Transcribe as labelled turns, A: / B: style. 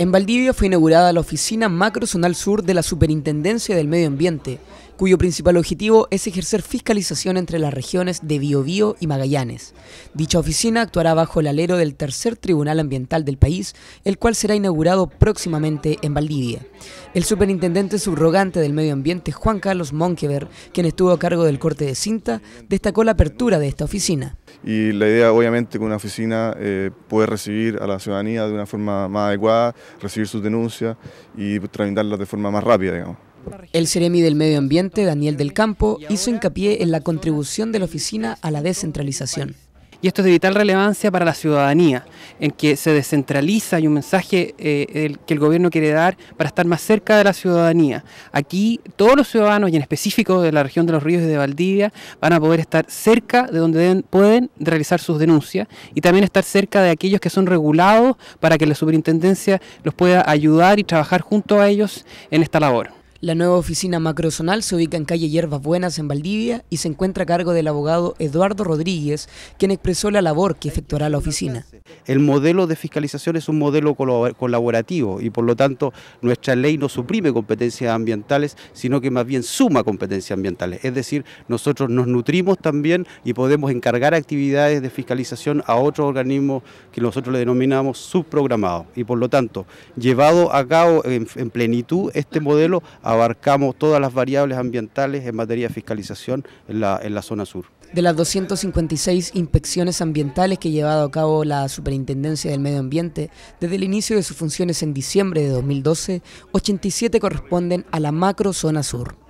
A: En Valdivia fue inaugurada la Oficina Macrozonal Sur de la Superintendencia del Medio Ambiente, cuyo principal objetivo es ejercer fiscalización entre las regiones de Biobío y Magallanes. Dicha oficina actuará bajo el alero del tercer Tribunal Ambiental del país, el cual será inaugurado próximamente en Valdivia. El superintendente subrogante del Medio Ambiente, Juan Carlos Monkever, quien estuvo a cargo del corte de cinta, destacó la apertura de esta oficina
B: y la idea obviamente que una oficina pueda eh, puede recibir a la ciudadanía de una forma más adecuada, recibir sus denuncias y tramitarlas de forma más rápida, digamos.
A: El Ceremi del Medio Ambiente, Daniel del Campo, hizo hincapié en la contribución de la oficina a la descentralización.
C: Y esto es de vital relevancia para la ciudadanía, en que se descentraliza y un mensaje eh, que el gobierno quiere dar para estar más cerca de la ciudadanía. Aquí todos los ciudadanos, y en específico de la región de los ríos y de Valdivia, van a poder estar cerca de donde pueden realizar sus denuncias y también estar cerca de aquellos que son regulados para que la superintendencia
A: los pueda ayudar y trabajar junto a ellos en esta labor. La nueva oficina macrozonal se ubica en calle Hierbas Buenas, en Valdivia, y se encuentra a cargo del abogado Eduardo Rodríguez, quien expresó la labor que efectuará la oficina.
D: El modelo de fiscalización es un modelo colaborativo y por lo tanto nuestra ley no suprime competencias ambientales, sino que más bien suma competencias ambientales. Es decir, nosotros nos nutrimos también y podemos encargar actividades de fiscalización a otros organismos que nosotros le denominamos subprogramados. Y por lo tanto, llevado a cabo en plenitud este modelo, abarcamos todas las variables ambientales en materia de fiscalización en la, zona sur.
A: De las 256 inspecciones ambientales que ha llevado a cabo la Superintendencia del Medio Ambiente, desde el inicio de sus funciones en diciembre de 2012, 87 corresponden a la macro zona sur.